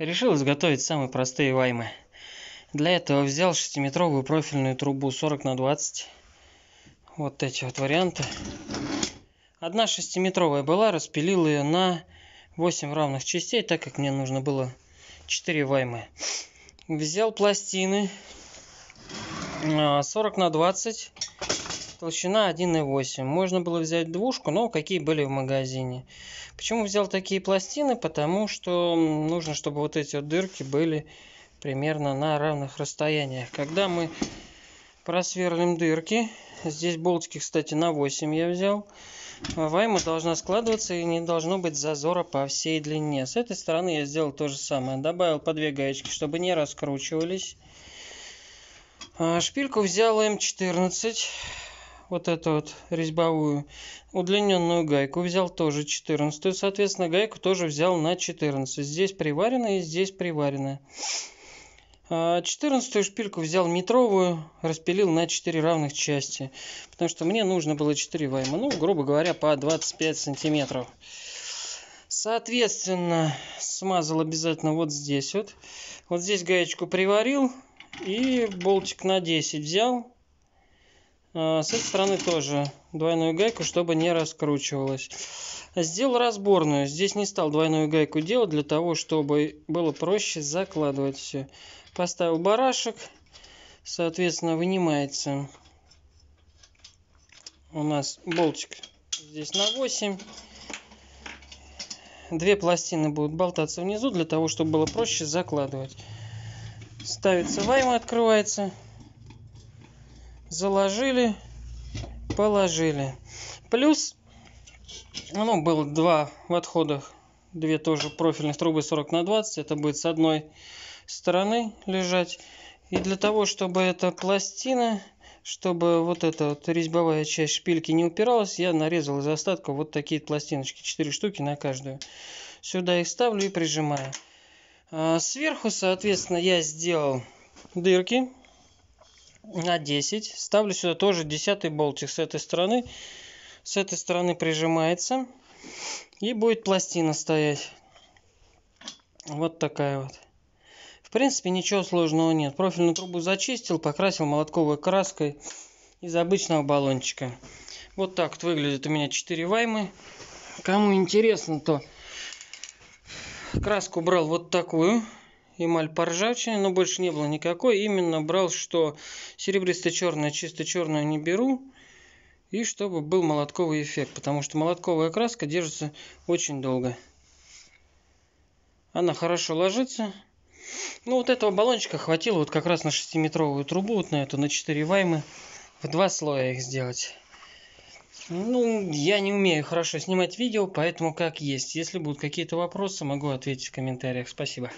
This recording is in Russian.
Решил изготовить самые простые ваймы. Для этого взял 6-метровую профильную трубу 40 на 20. Вот эти вот варианты. Одна 6-метровая была, распилил ее на 8 равных частей, так как мне нужно было 4 ваймы. Взял пластины 40 а, на 20 толщина 1,8. Можно было взять двушку, но какие были в магазине. Почему взял такие пластины? Потому что нужно, чтобы вот эти вот дырки были примерно на равных расстояниях. Когда мы просверлим дырки, здесь болтики, кстати, на 8 я взял, вайма должна складываться и не должно быть зазора по всей длине. С этой стороны я сделал то же самое. Добавил по две гаечки, чтобы не раскручивались. А, шпильку взял М14 вот эту вот резьбовую удлиненную гайку взял тоже 14 соответственно гайку тоже взял на 14 здесь приваренная и здесь приваренная 14 а, шпильку взял метровую, распилил на 4 равных части, потому что мне нужно было 4 вайма, ну, грубо говоря, по 25 сантиметров. Соответственно, смазал обязательно вот здесь вот. Вот здесь гаечку приварил и болтик на 10 взял, а, с этой стороны тоже двойную гайку, чтобы не раскручивалась. Сделал разборную. Здесь не стал двойную гайку делать, для того, чтобы было проще закладывать все. Поставил барашек. Соответственно, вынимается у нас болтик здесь на 8. Две пластины будут болтаться внизу, для того, чтобы было проще закладывать. Ставится вайма, открывается заложили, положили. Плюс, ну, было два в отходах, две тоже профильных трубы 40 на 20. Это будет с одной стороны лежать. И для того, чтобы эта пластина, чтобы вот эта вот резьбовая часть шпильки не упиралась, я нарезал из остатка вот такие пластиночки, 4 штуки на каждую. Сюда их ставлю и прижимаю. А сверху, соответственно, я сделал дырки на 10. Ставлю сюда тоже 10 болтик с этой стороны. С этой стороны прижимается. И будет пластина стоять. Вот такая вот. В принципе, ничего сложного нет. Профильную трубу зачистил, покрасил молотковой краской из обычного баллончика. Вот так вот выглядит у меня 4 ваймы. Кому интересно, то краску брал вот такую эмаль по ржавчине, но больше не было никакой. Именно брал, что серебристо-черное, чисто черную не беру. И чтобы был молотковый эффект, потому что молотковая краска держится очень долго. Она хорошо ложится. Ну вот этого баллончика хватило вот как раз на 6-метровую трубу, вот на эту, на 4 ваймы. В два слоя их сделать. Ну, я не умею хорошо снимать видео, поэтому как есть. Если будут какие-то вопросы, могу ответить в комментариях. Спасибо.